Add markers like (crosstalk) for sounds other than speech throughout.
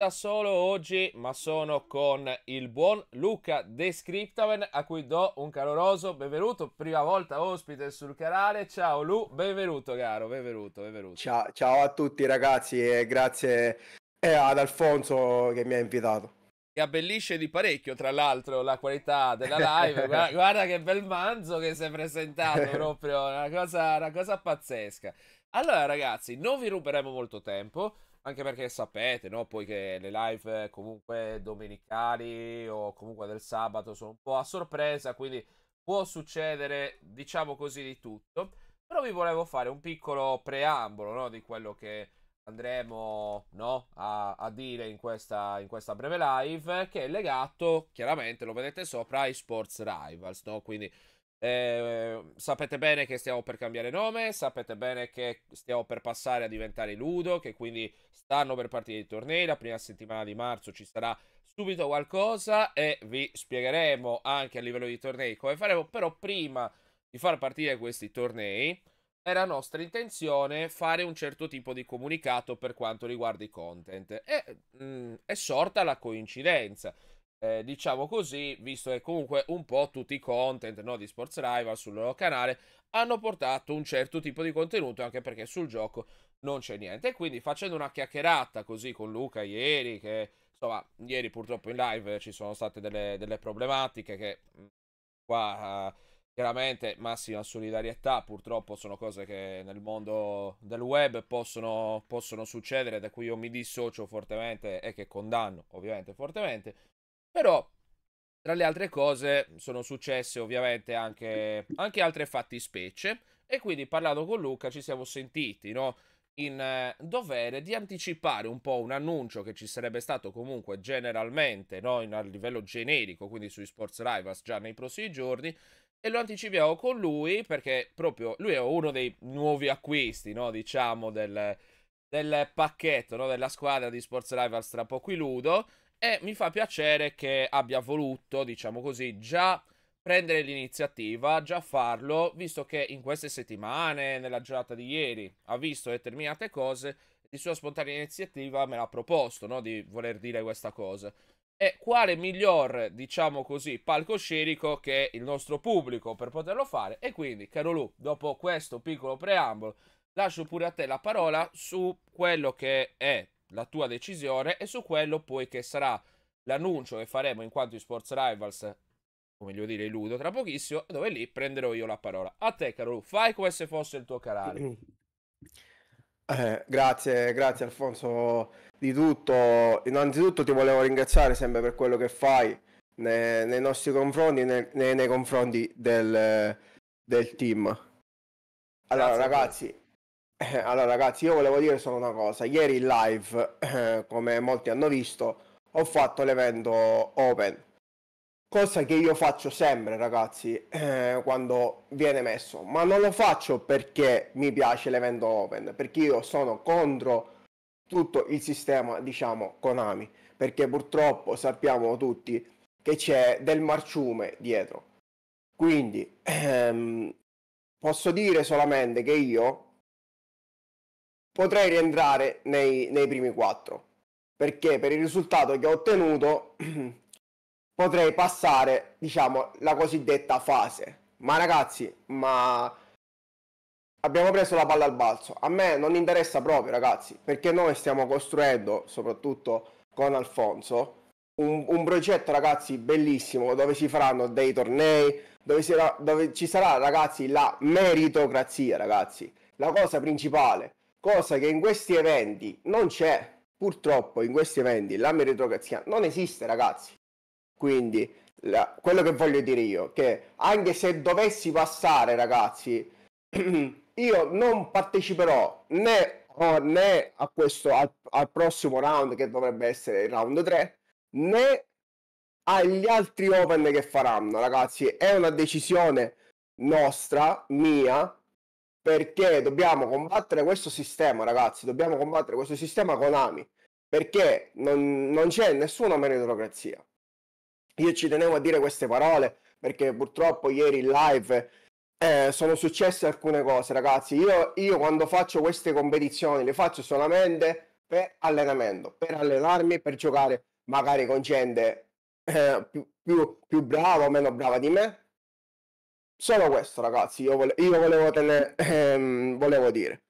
da solo oggi, ma sono con il buon Luca De Scriptaven, a cui do un caloroso benvenuto, prima volta ospite sul canale. Ciao Lu, benvenuto caro, benvenuto, benvenuto. Ciao, ciao a tutti ragazzi e grazie eh, ad Alfonso che mi ha invitato. Che abbellisce di parecchio, tra l'altro, la qualità della live. guarda, (laughs) guarda, che bel manzo che si è presentato, (laughs) proprio una cosa, una cosa pazzesca. Allora ragazzi, non vi ruberemo molto tempo anche perché sapete, no? Poi che le live eh, comunque domenicali o comunque del sabato sono un po' a sorpresa, quindi può succedere, diciamo così, di tutto. Però vi volevo fare un piccolo preambolo, no? Di quello che andremo no? a, a, dire in questa, in questa, breve live, che è legato, chiaramente lo vedete sopra, ai Sports Rivals, no? Quindi eh, sapete bene che stiamo per cambiare nome, sapete bene che stiamo per passare a diventare Ludo, che quindi stanno per partire i tornei, la prima settimana di marzo ci sarà subito qualcosa e vi spiegheremo anche a livello di tornei come faremo, però prima di far partire questi tornei era nostra intenzione fare un certo tipo di comunicato per quanto riguarda i content e mh, mm, è sorta la coincidenza eh, diciamo così, visto che comunque un po' tutti i content no, di Sports Rival sul loro canale hanno portato un certo tipo di contenuto, anche perché sul gioco non c'è niente. quindi facendo una chiacchierata così con Luca ieri, che insomma, ieri purtroppo in live ci sono state delle, delle problematiche che mm, qua... Uh, chiaramente massima solidarietà, purtroppo sono cose che nel mondo del web possono, possono succedere, da cui io mi dissocio fortemente e che condanno ovviamente fortemente. Però, tra le altre cose, sono successe ovviamente anche, anche altre fattispecie. E quindi parlando con Luca ci siamo sentiti, no? in eh, dovere di anticipare un po' un annuncio che ci sarebbe stato comunque generalmente no, in, a livello generico, quindi sui Sports Rivals già nei prossimi giorni. E lo anticipiamo con lui perché proprio lui è uno dei nuovi acquisti, no, diciamo, del, del pacchetto no, della squadra di Sports Rivals tra poco Ludo e mi fa piacere che abbia voluto, diciamo così, già prendere l'iniziativa, già farlo, visto che in queste settimane, nella giornata di ieri, ha visto determinate cose, di sua spontanea iniziativa me l'ha proposto, no? di voler dire questa cosa. E quale miglior, diciamo così, palcoscenico che il nostro pubblico per poterlo fare? E quindi, caro Lu, dopo questo piccolo preambolo, lascio pure a te la parola su quello che è la tua decisione e su quello poi che sarà l'annuncio che faremo in quanto di Sports Rivals, o meglio dire, Ludo, tra pochissimo, dove lì prenderò io la parola. A te, Carolu, fai come se fosse il tuo canale. (clears throat) Eh, grazie, grazie Alfonso di tutto. Innanzitutto ti volevo ringraziare sempre per quello che fai nei, nei nostri confronti, nei, nei confronti del, del team. Allora, grazie ragazzi, eh, allora ragazzi, io volevo dire solo una cosa. Ieri in live, eh, come molti hanno visto, ho fatto l'evento open. Cosa che io faccio sempre ragazzi, eh, quando viene messo. Ma non lo faccio perché mi piace l'evento open, perché io sono contro tutto il sistema, diciamo, Konami. Perché purtroppo sappiamo tutti che c'è del marciume dietro. Quindi ehm, posso dire solamente che io potrei rientrare nei, nei primi quattro. Perché per il risultato che ho ottenuto (clears throat) potrei passare, diciamo, la cosiddetta fase. Ma ragazzi, ma abbiamo preso la palla al balzo. A me non interessa proprio, ragazzi, perché noi stiamo costruendo, soprattutto con Alfonso, un, un progetto, ragazzi, bellissimo, dove si faranno dei tornei, dove, si, dove ci sarà, ragazzi, la meritocrazia, ragazzi. La cosa principale cosa che in questi eventi non c'è. Purtroppo in questi eventi la meritocrazia non esiste, ragazzi. Quindi la, quello che voglio dire io, che anche se dovessi passare, ragazzi, (clears throat) io non parteciperò né, oh, né a questo, al, al prossimo round che dovrebbe essere il round 3, né agli altri open che faranno, ragazzi. È una decisione nostra, mia, perché dobbiamo combattere questo sistema, ragazzi. Dobbiamo combattere questo sistema con Ami, perché non, non c'è nessuna meritocrazia. Io ci tenevo a dire queste parole perché purtroppo ieri in live eh, sono successe alcune cose, ragazzi. Io, io quando faccio queste competizioni le faccio solamente per allenamento, per allenarmi, per giocare magari con gente eh, più, più, più brava o meno brava di me, Solo questo, ragazzi, io, vole io volevo, tenere, ehm, volevo dire.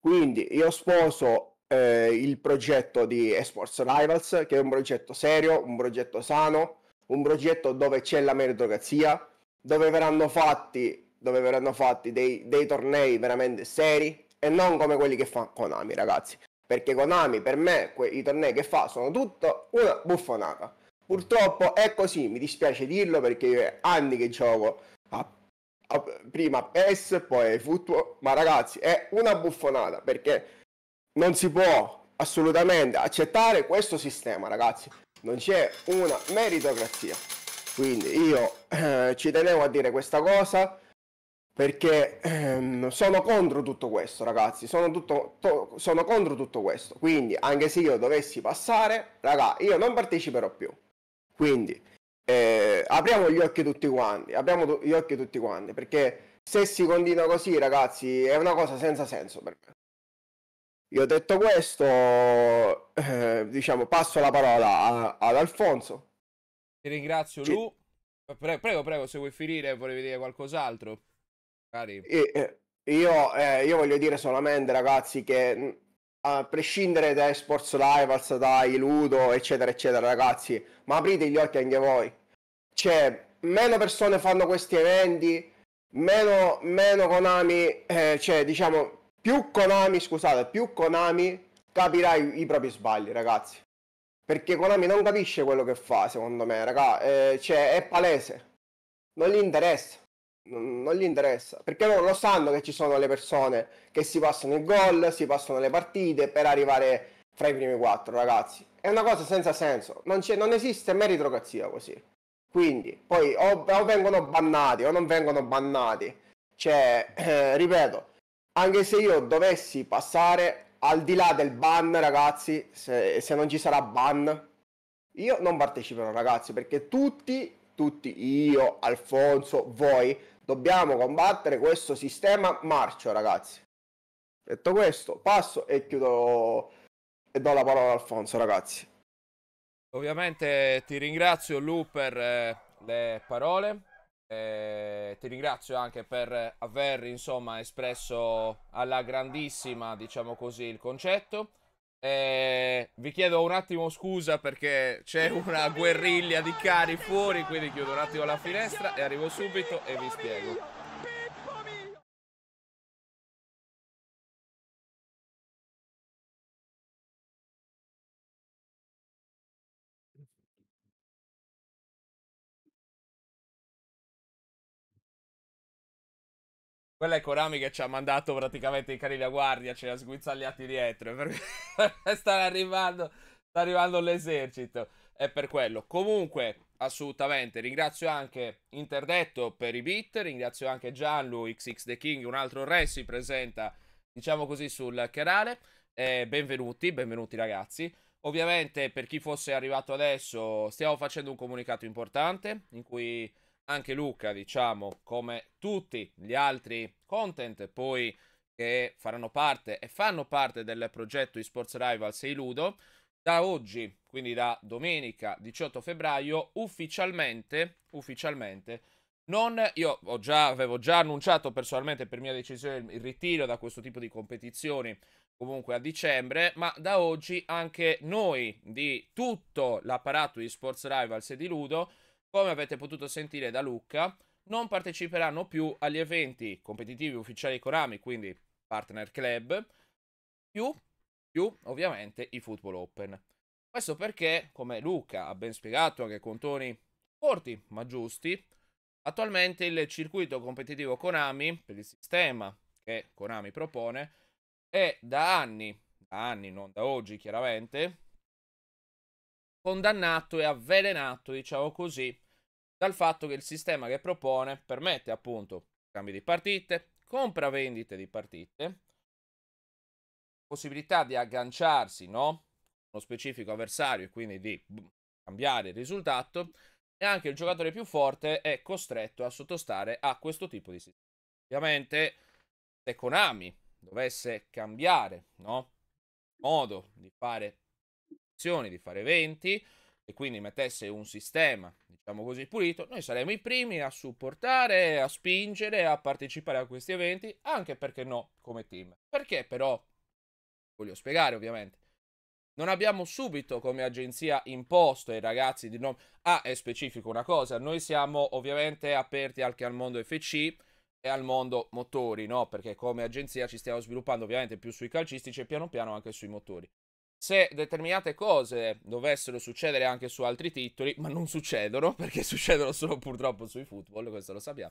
Quindi io sposo eh, il progetto di Esports Rivals, che è un progetto serio, un progetto sano, un progetto dove c'è la meritocrazia, dove verranno fatti, dove verranno fatti dei, dei, tornei veramente seri e non come quelli che fa Konami, ragazzi. Perché Konami, per me, i tornei che fa sono tutto una buffonata. Purtroppo è così, mi dispiace dirlo perché io è anni che gioco a Ah, prima PES, poi football, ma ragazzi è una buffonata perché non si può assolutamente accettare questo sistema, ragazzi. Non c'è una meritocrazia. Quindi io eh, ci tenevo a dire questa cosa perché ehm, sono contro tutto questo, ragazzi. Sono, tutto, to- sono contro tutto questo. Quindi, anche se io dovessi passare, ragazzi, io non parteciperò più. Quindi, eh, apriamo gli occhi tutti quanti, apriamo gli occhi tutti quanti, perché se si continua così, ragazzi, è una cosa senza senso per me. Io ho detto questo, eh, diciamo, passo la parola a, ad Alfonso. Ti ringrazio, Lu. Prego, prego, prego, se vuoi finire, volevi dire qualcos'altro. Magari. E, io, eh, io voglio dire solamente, ragazzi, che mm, a prescindere da Sports Rivals, dai Ludo, eccetera, eccetera, ragazzi, ma aprite gli occhi anche voi cioè, meno persone fanno questi eventi, meno, meno Konami, eh, cioè, diciamo, più Konami, scusate, più Konami capirà i, i, propri sbagli, ragazzi. Perché Konami non capisce quello che fa, secondo me, raga, eh, cioè, è palese. Non gli interessa. Non, non gli interessa. Perché loro lo sanno che ci sono le persone che si passano i gol, si passano le partite per arrivare fra i primi quattro, ragazzi. È una cosa senza senso. Non, non esiste meritocrazia così. Quindi, poi o, o vengono bannati o non vengono bannati. Cioè, eh, ripeto, anche se io dovessi passare al di là del ban, ragazzi, se, se non ci sarà ban, io non parteciperò, ragazzi, perché tutti, tutti, io, Alfonso, voi, dobbiamo combattere questo sistema marcio, ragazzi. Detto questo, passo e chiudo e do la parola ad Alfonso, ragazzi. Ovviamente ti ringrazio Lu per eh, le parole, eh, ti ringrazio anche per aver insomma, espresso alla grandissima diciamo così, il concetto. Eh, vi chiedo un attimo scusa perché c'è una guerriglia di cari fuori, quindi chiudo un attimo la finestra e arrivo subito e vi spiego. Quella è Corami che ci ha mandato praticamente i cani da guardia, ce cioè, li ha sguizzagliati dietro. (laughs) Perché sta arrivando, sta arrivando l'esercito. È per quello. Comunque, assolutamente. Ringrazio anche Interdetto per i beat. Ringrazio anche Gianlu XX The King, un altro re si presenta, diciamo così, sul canale. Eh, benvenuti, benvenuti ragazzi. Ovviamente, per chi fosse arrivato adesso, stiamo facendo un comunicato importante in cui anche Luca, diciamo, come tutti gli altri content poi che faranno parte e fanno parte del progetto eSports Rivals e Ludo, da oggi, quindi da domenica 18 febbraio, ufficialmente, ufficialmente non, io già, avevo già annunciato personalmente per mia decisione il ritiro da questo tipo di competizioni comunque a dicembre, ma da oggi anche noi di tutto l'apparato di Sports Rivals e di Ludo come avete potuto sentire da Luca, non parteciperanno più agli eventi competitivi ufficiali Konami, quindi partner club, più, più ovviamente i Football Open. Questo perché, come Luca ha ben spiegato anche con toni forti ma giusti, attualmente il circuito competitivo Konami, per il sistema che Konami propone, è da anni, da anni non da oggi chiaramente, condannato e avvelenato, diciamo così, dal fatto che il sistema che propone permette appunto cambi di partite, compravendite di partite, possibilità di agganciarsi, no? Uno specifico avversario e quindi di cambiare il risultato e anche il giocatore più forte è costretto a sottostare a questo tipo di sistema. Ovviamente se Konami dovesse cambiare, no? Modo di fare azioni, di fare eventi, e quindi mettesse un sistema, diciamo così, pulito, noi saremmo i primi a supportare, a spingere, a partecipare a questi eventi, anche perché no, come team. Perché però, voglio spiegare ovviamente, non abbiamo subito come agenzia imposto ai ragazzi di non... Ah, è specifico una cosa, noi siamo ovviamente aperti anche al mondo FC, e al mondo motori, no? Perché come agenzia ci stiamo sviluppando ovviamente più sui calcistici e piano piano anche sui motori se determinate cose dovessero succedere anche su altri titoli, ma non succedono, (laughs) perché succedono solo purtroppo sui football, questo lo sappiamo,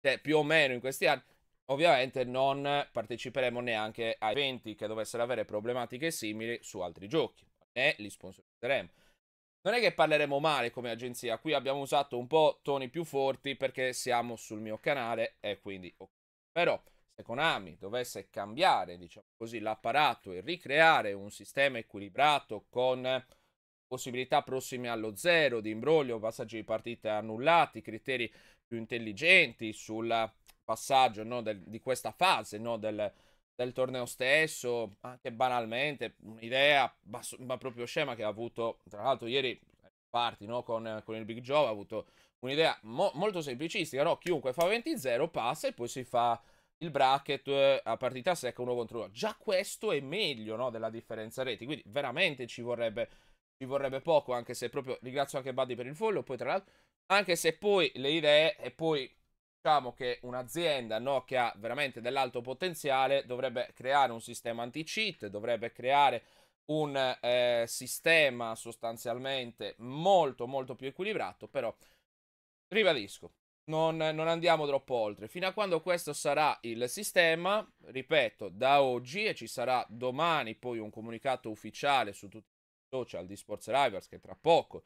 cioè, più o meno in questi anni, ovviamente non parteciperemo neanche a eventi che dovessero avere problematiche simili su altri giochi, e li sponsorizzeremo. Non è che parleremo male come agenzia, qui abbiamo usato un po' toni più forti perché siamo sul mio canale e quindi... Però Konami dovesse cambiare diciamo così, l'apparato e ricreare un sistema equilibrato con possibilità prossime allo zero di imbroglio, passaggi di partite annullati, criteri più intelligenti sul passaggio no, del, di questa fase no, del, del, torneo stesso, anche banalmente, un'idea ma, ma, proprio scema che ha avuto, tra l'altro ieri parti no, con, con, il Big Joe, ha avuto un'idea mo, molto semplicistica, chiunque fa 20-0 passa e poi si fa il bracket eh, a partita secca uno contro uno. Già questo è meglio no, della differenza reti, quindi veramente ci vorrebbe, ci vorrebbe poco, anche se proprio ringrazio anche Buddy per il follow, poi tra l'altro, anche se poi le idee e poi diciamo che un'azienda no, che ha veramente dell'alto potenziale dovrebbe creare un sistema anti-cheat, dovrebbe creare un eh, sistema sostanzialmente molto molto più equilibrato, però ribadisco, non, non, andiamo troppo oltre. Fino a quando questo sarà il sistema, ripeto, da oggi e ci sarà domani poi un comunicato ufficiale su tutti i social di Sports Rivals che tra poco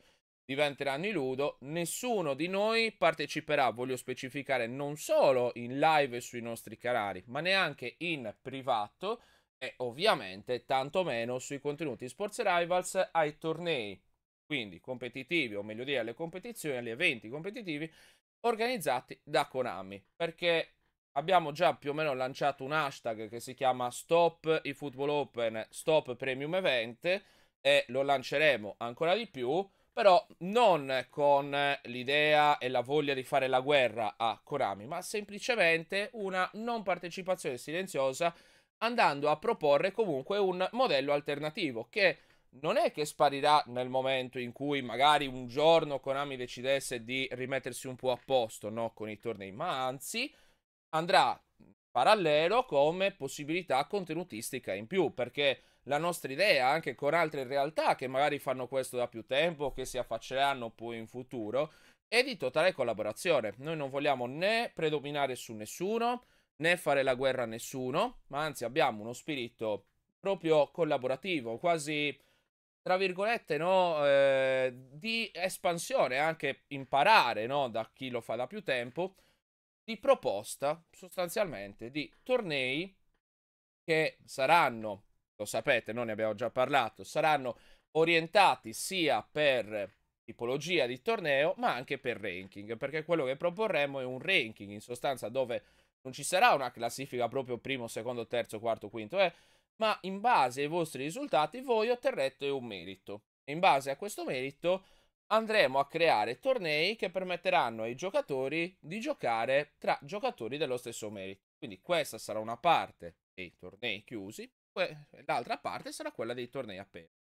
diventeranno i Ludo, nessuno di noi parteciperà, voglio specificare, non solo in live sui nostri canali, ma neanche in privato e ovviamente tantomeno sui contenuti Sports Rivals ai tornei quindi competitivi, o meglio dire alle competizioni, agli eventi competitivi organizzati da Konami. Perché abbiamo già più o meno lanciato un hashtag che si chiama Stop i Football Open, Stop Premium Event e lo lanceremo ancora di più, però non con l'idea e la voglia di fare la guerra a Konami, ma semplicemente una non partecipazione silenziosa andando a proporre comunque un modello alternativo che non è che sparirà nel momento in cui magari un giorno Konami decidesse di rimettersi un po' a posto no? con i tornei, ma anzi andrà parallelo come possibilità contenutistica in più, perché la nostra idea anche con altre realtà che magari fanno questo da più tempo, che si affacceranno poi in futuro, è di totale collaborazione. Noi non vogliamo né predominare su nessuno, né fare la guerra a nessuno, ma anzi abbiamo uno spirito proprio collaborativo, quasi tra virgolette, no, eh, di espansione, anche imparare no, da chi lo fa da più tempo, di proposta sostanzialmente di tornei che saranno, lo sapete, noi ne abbiamo già parlato, saranno orientati sia per tipologia di torneo, ma anche per ranking, perché quello che proporremo è un ranking, in sostanza dove non ci sarà una classifica proprio primo, secondo, terzo, quarto, quinto, eh, ma in base ai vostri risultati voi otterrete un merito. in base a questo merito andremo a creare tornei che permetteranno ai giocatori di giocare tra giocatori dello stesso merito. Quindi questa sarà una parte dei tornei chiusi, l'altra parte sarà quella dei tornei aperti.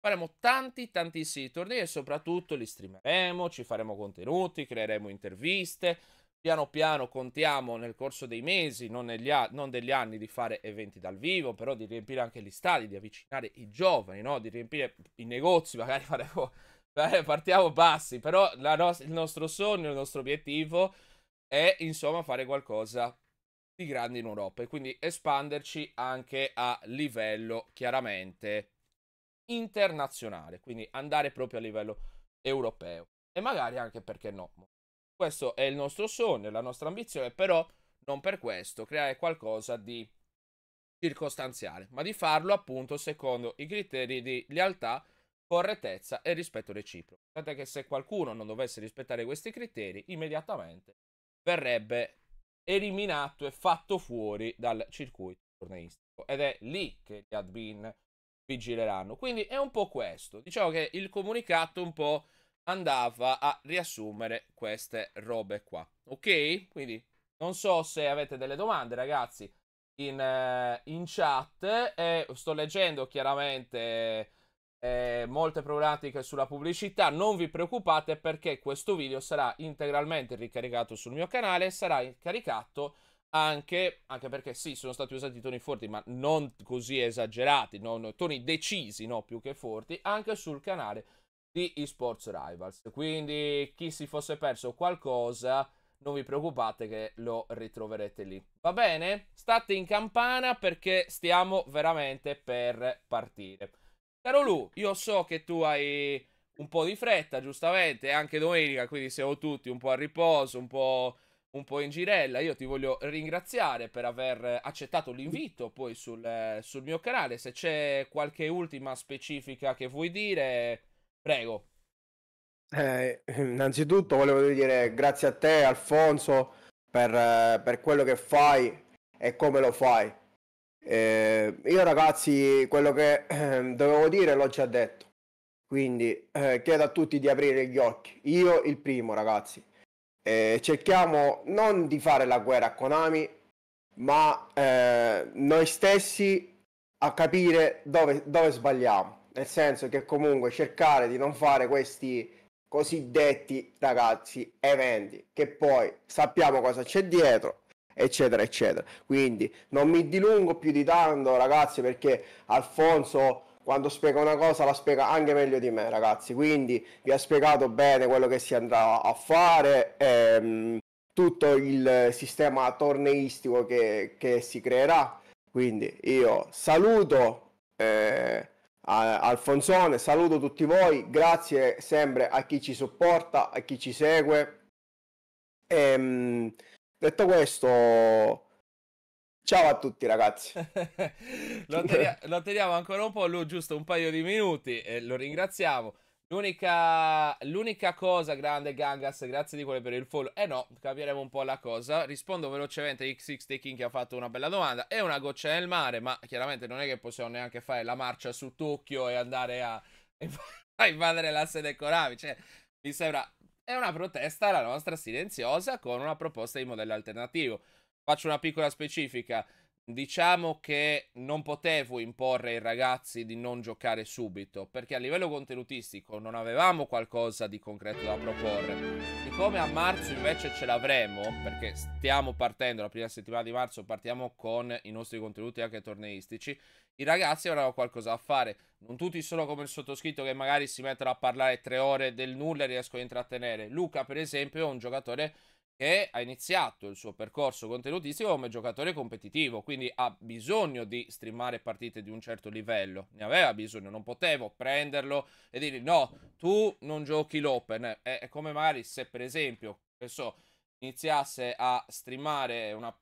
Faremo tanti tantissimi tornei e soprattutto li streameremo, ci faremo contenuti, creeremo interviste, piano piano contiamo nel corso dei mesi, non, a- non, degli anni, di fare eventi dal vivo, però di riempire anche gli stadi, di avvicinare i giovani, no? di riempire i negozi, magari (laughs) faremo, eh, partiamo bassi, però no- il nostro sogno, il nostro obiettivo è insomma fare qualcosa di grande in Europa e quindi espanderci anche a livello chiaramente internazionale, quindi andare proprio a livello europeo e magari anche perché no questo è il nostro sogno, la nostra ambizione, però non per questo creare qualcosa di circostanziale, ma di farlo appunto secondo i criteri di lealtà, correttezza e rispetto reciproco. Tant'è che se qualcuno non dovesse rispettare questi criteri, immediatamente verrebbe eliminato e fatto fuori dal circuito torneistico. Ed è lì che gli admin vigileranno. Quindi è un po' questo. Diciamo che il comunicato un po' andava a riassumere queste robe qua. Ok? Quindi non so se avete delle domande, ragazzi, in, eh, in chat. Eh, sto leggendo chiaramente eh, molte problematiche sulla pubblicità. Non vi preoccupate perché questo video sarà integralmente ricaricato sul mio canale e sarà caricato anche, anche, perché sì, sono stati usati toni forti, ma non così esagerati, non, toni decisi, no, più che forti, anche sul canale di eSports Rivals. Quindi chi si fosse perso qualcosa, non vi preoccupate che lo ritroverete lì. Va bene? State in campana perché stiamo veramente per partire. Caro Lu, io so che tu hai un po' di fretta, giustamente, anche domenica, quindi siamo tutti un po' a riposo, un po', un po in girella. Io ti voglio ringraziare per aver accettato l'invito poi sul, sul mio canale. Se c'è qualche ultima specifica che vuoi dire, Prego. Eh, (laughs) innanzitutto volevo dire grazie a te Alfonso per, per quello che fai e come lo fai. Eh, io ragazzi quello che eh, (clears throat) dovevo dire l'ho già detto, quindi eh, chiedo a tutti di aprire gli occhi, io il primo ragazzi. Eh, cerchiamo non di fare la guerra a Konami, ma eh, noi stessi a capire dove, dove sbagliamo nel senso che comunque cercare di non fare questi cosiddetti ragazzi eventi che poi sappiamo cosa c'è dietro eccetera eccetera quindi non mi dilungo più di tanto ragazzi perché Alfonso quando spiega una cosa la spiega anche meglio di me ragazzi quindi vi ha spiegato bene quello che si andrà a fare ehm, tutto il sistema torneistico che, che, si creerà quindi io saluto eh, Alfonsone, saluto tutti voi, grazie sempre a chi ci supporta, a chi ci segue. E, ehm, detto questo, ciao a tutti ragazzi. (laughs) lo, tenia- lo, teniamo ancora un po', lui giusto un paio di minuti e lo ringraziamo. L'unica, l'unica cosa grande, Gangas, grazie di cuore per il follow. Eh no, capiremo un po' la cosa. Rispondo velocemente XX Taking che ha fatto una bella domanda. È una goccia nel mare, ma chiaramente non è che possiamo neanche fare la marcia su Tokyo e andare a, a (laughs) invadere la sede Konami. Cioè, mi sembra... È una protesta la nostra silenziosa con una proposta di modello alternativo. Faccio una piccola specifica. Diciamo che non potevo imporre ai ragazzi di non giocare subito, perché a livello contenutistico non avevamo qualcosa di concreto da proporre. Di come a marzo invece ce l'avremo, perché stiamo partendo, la prima settimana di marzo partiamo con i nostri contenuti anche torneistici, i ragazzi avranno qualcosa da fare. Non tutti sono come il sottoscritto che magari si mettono a parlare tre ore del nulla e riescono a intrattenere. Luca, per esempio, è un giocatore che ha iniziato il suo percorso contenutistico come giocatore competitivo, quindi ha bisogno di streamare partite di un certo livello, ne aveva bisogno, non potevo prenderlo e dire no, tu non giochi l'open, è come magari se per esempio, so, iniziasse a streamare una,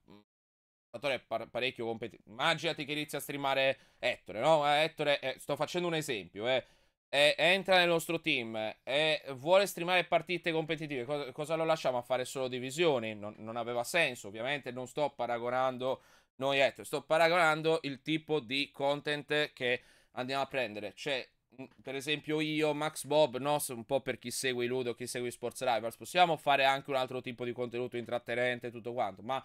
giocatore parecchio competitivo. Immaginati che inizia a streamare Ettore, no? Eh, Ettore, eh, sto facendo un esempio, eh e entra nel nostro team e vuole streamare partite competitive, cosa, cosa lo lasciamo a fare solo divisioni? Non, non aveva senso, ovviamente non sto paragonando noi et, ecco, sto paragonando il tipo di content che andiamo a prendere. C'è mm, per esempio io, Max Bob, no? un po' per chi segue i Ludo, chi segue i Sports Rivals, possiamo fare anche un altro tipo di contenuto intrattenente e tutto quanto, ma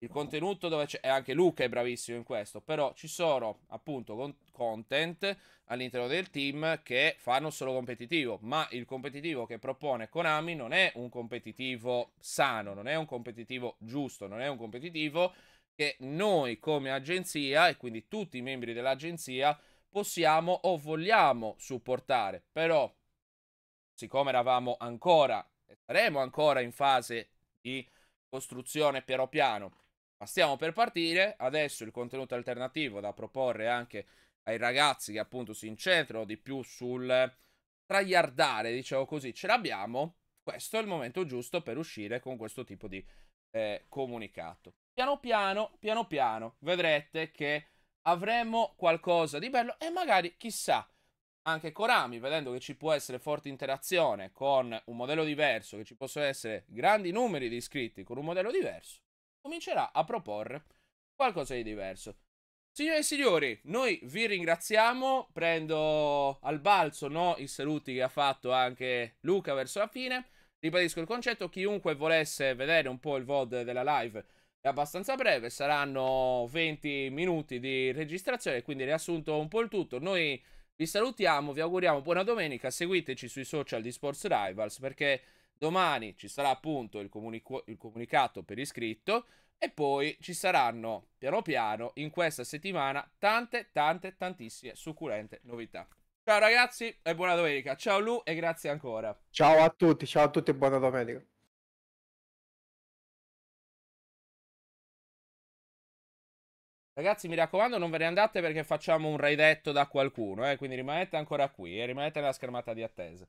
il contenuto dove c'è, e anche Luca è bravissimo in questo, però ci sono appunto con- content all'interno del team che fanno solo competitivo, ma il competitivo che propone Konami non è un competitivo sano, non è un competitivo giusto, non è un competitivo che noi come agenzia e quindi tutti i membri dell'agenzia possiamo o vogliamo supportare, però siccome eravamo ancora e saremo ancora in fase di costruzione piano piano ma stiamo per partire, adesso il contenuto alternativo da proporre anche ai ragazzi che appunto si incentrano di più sul traiardare, diciamo così, ce l'abbiamo. Questo è il momento giusto per uscire con questo tipo di eh, comunicato. Piano piano, piano piano, vedrete che avremo qualcosa di bello e magari, chissà, anche Corami, vedendo che ci può essere forte interazione con un modello diverso, che ci possono essere grandi numeri di iscritti con un modello diverso, comincerà a proporre qualcosa di diverso. Signore e signori, noi vi ringraziamo, prendo al balzo no, i saluti che ha fatto anche Luca verso la fine, ribadisco il concetto, chiunque volesse vedere un po' il VOD della live è abbastanza breve, saranno 20 minuti di registrazione, quindi riassunto un po' il tutto, noi vi salutiamo, vi auguriamo buona domenica, seguiteci sui social di Sports Rivals perché Domani ci sarà appunto il, comunico- il comunicato per iscritto e poi ci saranno piano piano in questa settimana tante tante tantissime succulente novità. Ciao ragazzi e buona domenica. Ciao Lu e grazie ancora. Ciao a tutti, ciao a tutti e buona domenica. Ragazzi, mi raccomando, non ve ne andate perché facciamo un raidetto da qualcuno, eh? quindi rimanete ancora qui e rimanete nella schermata di attesa.